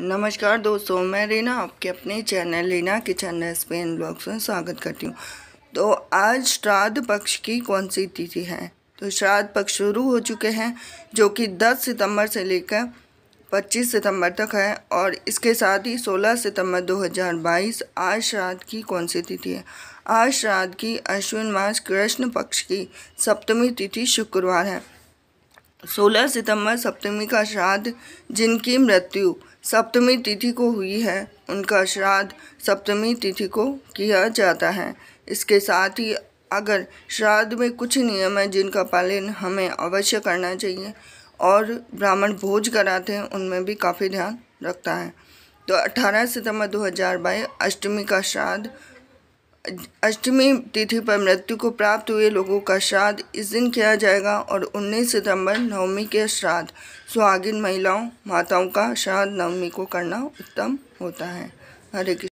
नमस्कार दोस्तों मैं रीना आपके अपने चैनल रीना किचन रेस्पेन ब्लॉग्स में स्वागत करती हूँ तो आज श्राद्ध पक्ष की कौन सी तिथि है तो श्राद्ध पक्ष शुरू हो चुके हैं जो कि 10 सितंबर से लेकर 25 सितंबर तक है और इसके साथ ही 16 सितंबर 2022 आज श्राद्ध की कौन सी तिथि है आज श्राद्ध की अश्विन मास कृष्ण पक्ष की सप्तमी तिथि शुक्रवार है सोलह सितंबर सप्तमी का श्राद्ध जिनकी मृत्यु सप्तमी तिथि को हुई है उनका श्राद्ध सप्तमी तिथि को किया जाता है इसके साथ ही अगर श्राद्ध में कुछ नियम है जिनका पालन हमें अवश्य करना चाहिए और ब्राह्मण भोज कराते हैं उनमें भी काफ़ी ध्यान रखता है तो 18 सितंबर 2022 अष्टमी का श्राद्ध अष्टमी तिथि पर मृत्यु को प्राप्त हुए लोगों का श्राद्ध इस दिन किया जाएगा और 19 सितंबर नवमी के श्राद्ध सुहागिन महिलाओं माताओं का श्राद्ध नवमी को करना उत्तम होता है हरे कृष्ण